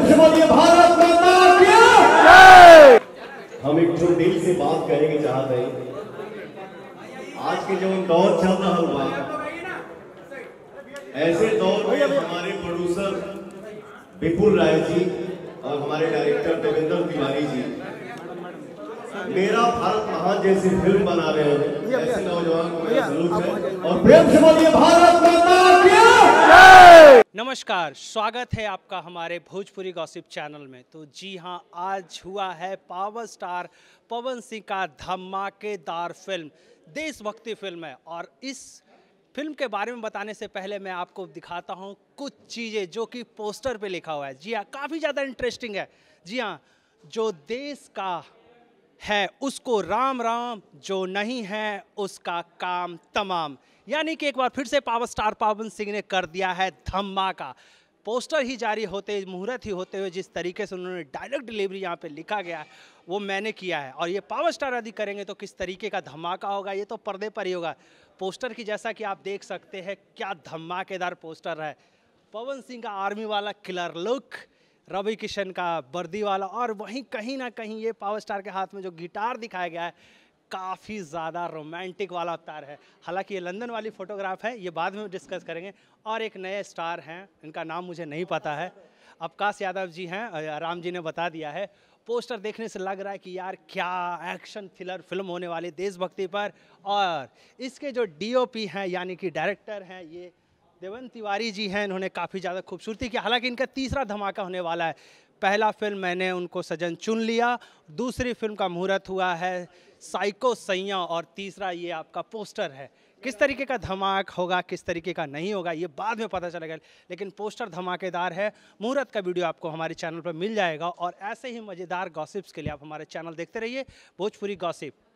भारत हम एक जो दिल से बात करेंगे चाहते हैं आज के जो दौर चल रहा हुआ ऐसे दौर में हमारे प्रोड्यूसर विपुल राय जी और हमारे डायरेक्टर देवेंद्र तिवारी जी मेरा भारत महान जैसी फिल्म बना रहे हैं ऐसे नौजवान को मेरा सलूक है और प्रेम से बोलिए भारत नमस्कार स्वागत है आपका हमारे भोजपुरी गॉसिप चैनल में तो जी हाँ आज हुआ है पावर स्टार पवन सिंह का धमाकेदार फिल्म देशभक्ति फिल्म है और इस फिल्म के बारे में बताने से पहले मैं आपको दिखाता हूँ कुछ चीज़ें जो कि पोस्टर पे लिखा हुआ है जी हाँ काफ़ी ज़्यादा इंटरेस्टिंग है जी हाँ जो देश का है उसको राम राम जो नहीं है उसका काम तमाम यानी कि एक बार फिर से पावर स्टार पवन सिंह ने कर दिया है धमाका पोस्टर ही जारी होते मुहूर्त ही होते हुए जिस तरीके से उन्होंने डायरेक्ट डिलीवरी यहाँ पे लिखा गया है वो मैंने किया है और ये पावर स्टार यदि करेंगे तो किस तरीके का धमाका होगा ये तो पर्दे पर ही होगा पोस्टर की जैसा कि आप देख सकते हैं क्या धमाकेदार पोस्टर है पवन सिंह का आर्मी वाला किलर लुक रवि किशन का वर्दी वाला और वहीं कहीं ना कहीं ये पावर स्टार के हाथ में जो गिटार दिखाया गया है काफ़ी ज़्यादा रोमांटिक वाला अवतार है हालांकि ये लंदन वाली फ़ोटोग्राफ है ये बाद में डिस्कस करेंगे और एक नए स्टार हैं इनका नाम मुझे नहीं पता है अवकाश यादव जी हैं राम जी ने बता दिया है पोस्टर देखने से लग रहा है कि यार क्या एक्शन थ्रिलर फिल्म होने वाली देशभक्ति पर और इसके जो डी हैं यानी कि डायरेक्टर हैं ये देवन तिवारी जी हैं इन्होंने काफ़ी ज़्यादा खूबसूरती की हालांकि इनका तीसरा धमाका होने वाला है पहला फिल्म मैंने उनको सजन चुन लिया दूसरी फिल्म का मुहूर्त हुआ है साइको सैया और तीसरा ये आपका पोस्टर है किस तरीके का धमाक होगा किस तरीके का नहीं होगा ये बाद में पता चलेगा लेकिन पोस्टर धमाकेदार है मुहूर्त का वीडियो आपको हमारे चैनल पर मिल जाएगा और ऐसे ही मज़ेदार गॉसिप्स के लिए आप हमारे चैनल देखते रहिए भोजपुरी गॉसिप